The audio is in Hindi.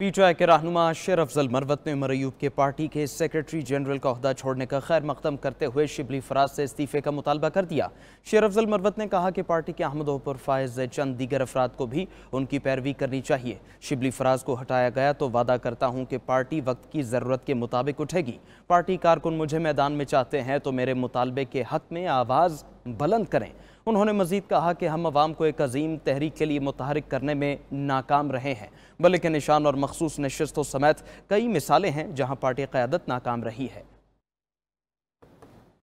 पीटीआई के रहनुमा शेर अफजल मरवत ने उमर अयूब के पार्टी के सेक्रेटरी जनरल का अहदा छोड़ने का खैर मकदम करते हुए शिबली फराज से इस्तीफे का मुतालबा कर दिया शेर अफजल मरवत ने कहा कि पार्टी के अहमदों पर फायज चंद दीगर अफराद को भी उनकी पैरवी करनी चाहिए शिबली फराज को हटाया गया तो वादा करता हूँ कि पार्टी वक्त की ज़रूरत के मुताबिक उठेगी पार्टी कारकुन मुझे मैदान में चाहते हैं तो मेरे मुतालबे के हक में आवाज़ बुलंद करें उन्होंने मजीद कहा कि हम आवाम को एक अजीम तहरीक के लिए मुतहरक करने में नाकाम रहे हैं बल्कि निशान और मखसूस नशस्तों समेत कई मिसालें हैं जहाँ पार्टी क़्यादत नाकाम रही है